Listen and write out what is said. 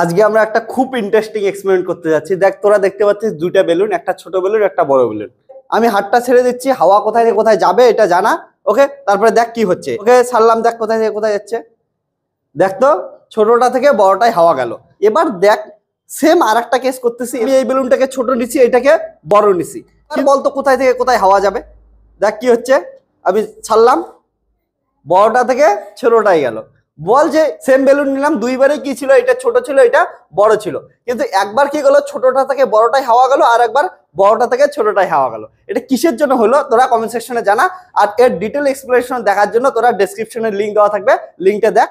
আজকে আমরা একটা খুব ইন্টারেস্টিং এক্সপেরিমেন্ট করতে যাচ্ছি দেখ তোরা দেখতে পাচ্ছিস দুইটা বেলুন একটা ছোট বেলুন একটা বড় বেলুন আমি হাটটা ছেড়ে দিচ্ছি হাওয়া কোথায় থেকে কোথায় যাবে এটা জানা ওকে তারপরে দেখ কি হচ্ছে ওকে ছাড়লাম দেখ কোথায় থেকে কোথায় যাচ্ছে দেখ তো ছোটটা থেকে বড়টাই হাওয়া গেল এবার দেখ সেম আর একটা কেস করতেছি আমি এই বেলুনটাকে ছোট নিছি এটাকে বড় নিছি বলতো কোথায় থেকে কোথায় হাওয়া যাবে দেখ কি হচ্ছে আমি ছাড়লাম বড়টা থেকে ছোটটাই গেল বল যে সেম বেলুন নিলাম দুইবারে কি ছিল এটা ছোট ছিল এটা বড় ছিল কিন্তু একবার কি গেলো ছোটটা থেকে বড়টাই হাওয়া গেল আর একবার বড়টা থেকে ছোটটাই হাওয়া গেল এটা কিসের জন্য হলো তোরা কমেন্ট সেকশনে জানা আর এর ডিটেল এক্সপ্লেনেশন দেখার জন্য তোরা ডিসক্রিপশনে লিঙ্ক দেওয়া থাকবে লিঙ্কটা দেখ